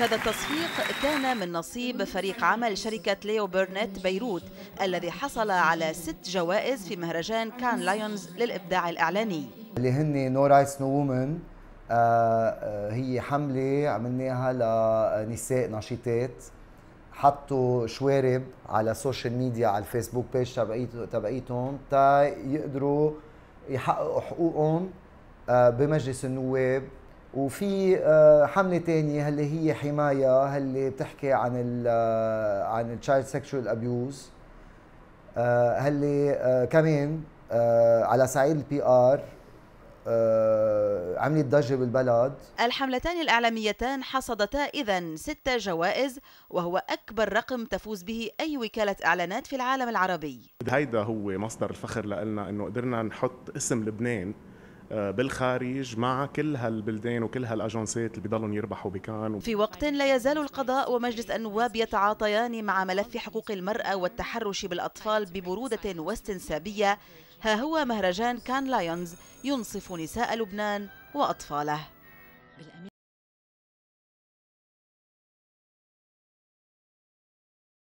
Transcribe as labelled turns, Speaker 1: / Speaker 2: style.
Speaker 1: هذا التصفيق كان من نصيب فريق عمل شركة ليو بيرنت بيروت الذي حصل على ست جوائز في مهرجان كان لايونز للإبداع الإعلاني
Speaker 2: اللي هن نو رايس نو وومن هي حملة عملناها لنساء ناشطات حطوا شوارب على السوشيال ميديا على الفيسبوك بيج تبعيتهم تا يقدروا يحققوا حقوقهم آه، بمجلس النواب وفي آه، حمله ثانيه اللي هي حمايه اللي بتحكي عن ال آه، عن التشايلد سكشوال ابيوز اللي كمان آه، على صعيد البي ار عملت ضجة بالبلد
Speaker 1: الحملتان الإعلاميتان حصدتا إذا ستة جوائز وهو أكبر رقم تفوز به أي وكالة إعلانات في العالم العربي
Speaker 3: هيدا هو مصدر الفخر لنا أنه قدرنا نحط اسم لبنان آه، بالخارج مع كل هالبلدين وكل هالاجنسات اللي بضلهم يربحوا بكان في
Speaker 1: وقت لا يزال القضاء ومجلس النواب يتعاطيان مع ملف حقوق المرأة والتحرش بالأطفال ببرودة واستنسابية ها هو مهرجان كان لايونز ينصف نساء
Speaker 2: لبنان وأطفاله